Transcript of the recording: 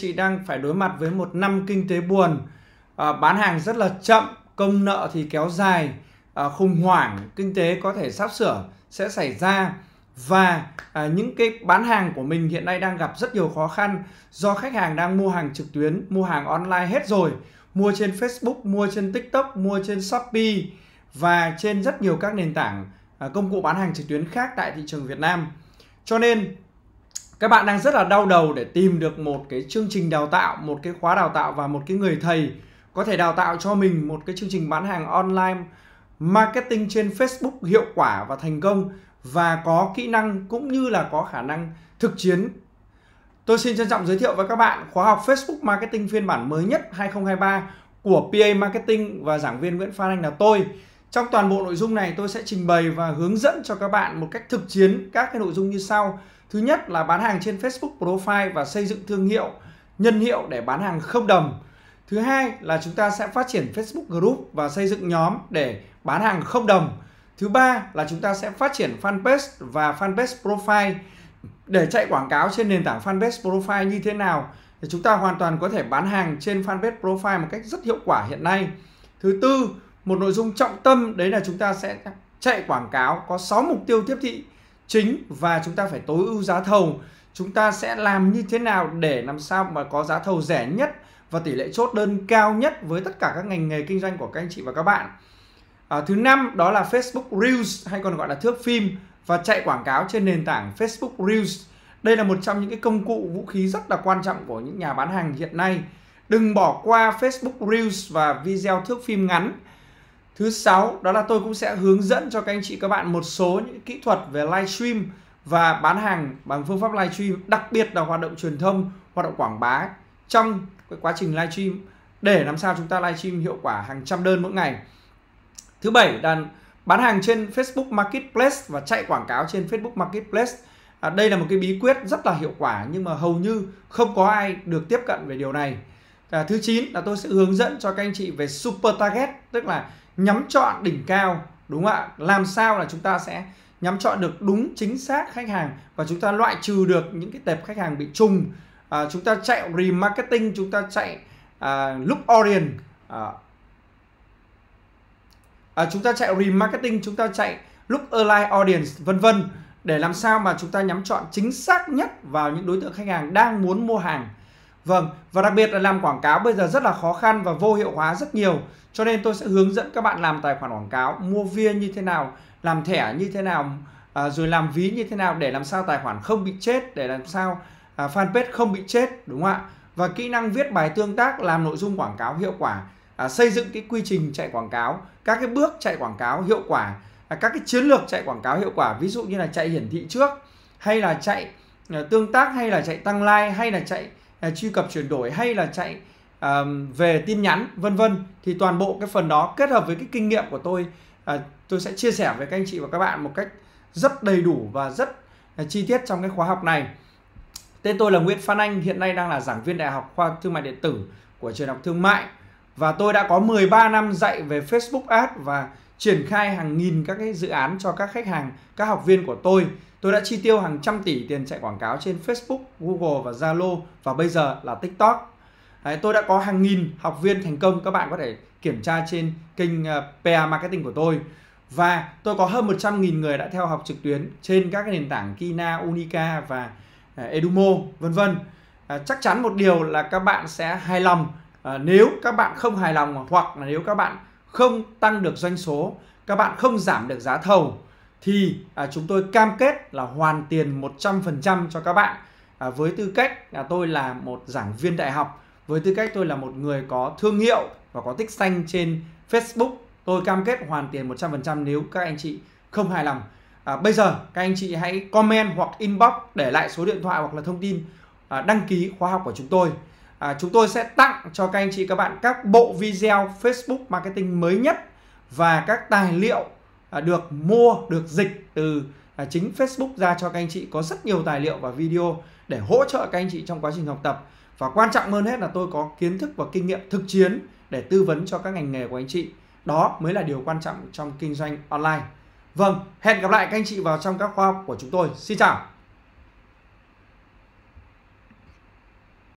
chị đang phải đối mặt với một năm kinh tế buồn à, bán hàng rất là chậm công nợ thì kéo dài à, khủng hoảng kinh tế có thể sắp sửa sẽ xảy ra và à, những cái bán hàng của mình hiện nay đang gặp rất nhiều khó khăn do khách hàng đang mua hàng trực tuyến mua hàng online hết rồi mua trên Facebook mua trên TikTok mua trên Shopee và trên rất nhiều các nền tảng à, công cụ bán hàng trực tuyến khác tại thị trường Việt Nam cho nên các bạn đang rất là đau đầu để tìm được một cái chương trình đào tạo một cái khóa đào tạo và một cái người thầy có thể đào tạo cho mình một cái chương trình bán hàng online marketing trên facebook hiệu quả và thành công và có kỹ năng cũng như là có khả năng thực chiến Tôi xin trân trọng giới thiệu với các bạn khóa học Facebook Marketing phiên bản mới nhất 2023 của PA Marketing và giảng viên Nguyễn Phan Anh là tôi. Trong toàn bộ nội dung này tôi sẽ trình bày và hướng dẫn cho các bạn một cách thực chiến các cái nội dung như sau. Thứ nhất là bán hàng trên Facebook Profile và xây dựng thương hiệu, nhân hiệu để bán hàng không đồng. Thứ hai là chúng ta sẽ phát triển Facebook Group và xây dựng nhóm để bán hàng không đồng. Thứ ba là chúng ta sẽ phát triển fanpage và fanpage profile để chạy quảng cáo trên nền tảng fanpage profile như thế nào thì chúng ta hoàn toàn có thể bán hàng trên fanpage profile một cách rất hiệu quả hiện nay. Thứ tư một nội dung trọng tâm đấy là chúng ta sẽ chạy quảng cáo có 6 mục tiêu tiếp thị chính và chúng ta phải tối ưu giá thầu chúng ta sẽ làm như thế nào để làm sao mà có giá thầu rẻ nhất và tỷ lệ chốt đơn cao nhất với tất cả các ngành nghề kinh doanh của các anh chị và các bạn à, thứ năm đó là Facebook Reels hay còn gọi là thước phim và chạy quảng cáo trên nền tảng Facebook Reels đây là một trong những cái công cụ vũ khí rất là quan trọng của những nhà bán hàng hiện nay đừng bỏ qua Facebook Reels và video thước phim ngắn Thứ sáu đó là tôi cũng sẽ hướng dẫn cho các anh chị các bạn một số những kỹ thuật về livestream và bán hàng bằng phương pháp livestream, đặc biệt là hoạt động truyền thông, hoạt động quảng bá trong cái quá trình livestream để làm sao chúng ta livestream hiệu quả hàng trăm đơn mỗi ngày. Thứ bảy là bán hàng trên Facebook Marketplace và chạy quảng cáo trên Facebook Marketplace. À, đây là một cái bí quyết rất là hiệu quả nhưng mà hầu như không có ai được tiếp cận về điều này. À, thứ 9 là tôi sẽ hướng dẫn cho các anh chị về super target tức là nhắm chọn đỉnh cao đúng không ạ làm sao là chúng ta sẽ nhắm chọn được đúng chính xác khách hàng và chúng ta loại trừ được những cái tệp khách hàng bị trùng à, chúng ta chạy remarketing chúng ta chạy à, look orient à, à, chúng ta chạy remarketing chúng ta chạy look align audience vân vân để làm sao mà chúng ta nhắm chọn chính xác nhất vào những đối tượng khách hàng đang muốn mua hàng Vâng, và đặc biệt là làm quảng cáo bây giờ rất là khó khăn và vô hiệu hóa rất nhiều. Cho nên tôi sẽ hướng dẫn các bạn làm tài khoản quảng cáo, mua viên như thế nào, làm thẻ như thế nào, à, rồi làm ví như thế nào để làm sao tài khoản không bị chết, để làm sao à, fanpage không bị chết, đúng không ạ? Và kỹ năng viết bài tương tác, làm nội dung quảng cáo hiệu quả, à, xây dựng cái quy trình chạy quảng cáo, các cái bước chạy quảng cáo hiệu quả, à, các cái chiến lược chạy quảng cáo hiệu quả, ví dụ như là chạy hiển thị trước, hay là chạy à, tương tác, hay là chạy tăng like, hay là chạy truy cập chuyển đổi hay là chạy um, về tin nhắn vân vân thì toàn bộ cái phần đó kết hợp với cái kinh nghiệm của tôi uh, tôi sẽ chia sẻ với các anh chị và các bạn một cách rất đầy đủ và rất uh, chi tiết trong cái khóa học này tên tôi là Nguyễn Phan Anh hiện nay đang là giảng viên đại học khoa thương mại điện tử của trường học thương mại và tôi đã có 13 năm dạy về Facebook Ads và triển khai hàng nghìn các cái dự án cho các khách hàng, các học viên của tôi. Tôi đã chi tiêu hàng trăm tỷ tiền chạy quảng cáo trên Facebook, Google và Zalo và bây giờ là TikTok. Đấy, tôi đã có hàng nghìn học viên thành công, các bạn có thể kiểm tra trên kênh ờ, PA Marketing của tôi. Và tôi có hơn 100.000 người đã theo học trực tuyến trên các cái nền tảng Kina, Unica và ờ, Edumo, vân vân. À, chắc chắn một điều là các bạn sẽ hài lòng à, nếu các bạn không hài lòng hoặc là nếu các bạn không tăng được doanh số các bạn không giảm được giá thầu thì à, chúng tôi cam kết là hoàn tiền 100% cho các bạn à, với tư cách là tôi là một giảng viên đại học với tư cách tôi là một người có thương hiệu và có tích xanh trên Facebook tôi cam kết hoàn tiền 100% nếu các anh chị không hài lòng à, bây giờ các anh chị hãy comment hoặc inbox để lại số điện thoại hoặc là thông tin à, đăng ký khóa học của chúng tôi à, chúng tôi sẽ tặng cho các anh chị các bạn các bộ video Facebook marketing mới nhất và các tài liệu à, được mua được dịch từ à, chính Facebook ra cho các anh chị có rất nhiều tài liệu và video để hỗ trợ các anh chị trong quá trình học tập và quan trọng hơn hết là tôi có kiến thức và kinh nghiệm thực chiến để tư vấn cho các ngành nghề của anh chị đó mới là điều quan trọng trong kinh doanh online vâng hẹn gặp lại các anh chị vào trong các khóa học của chúng tôi xin chào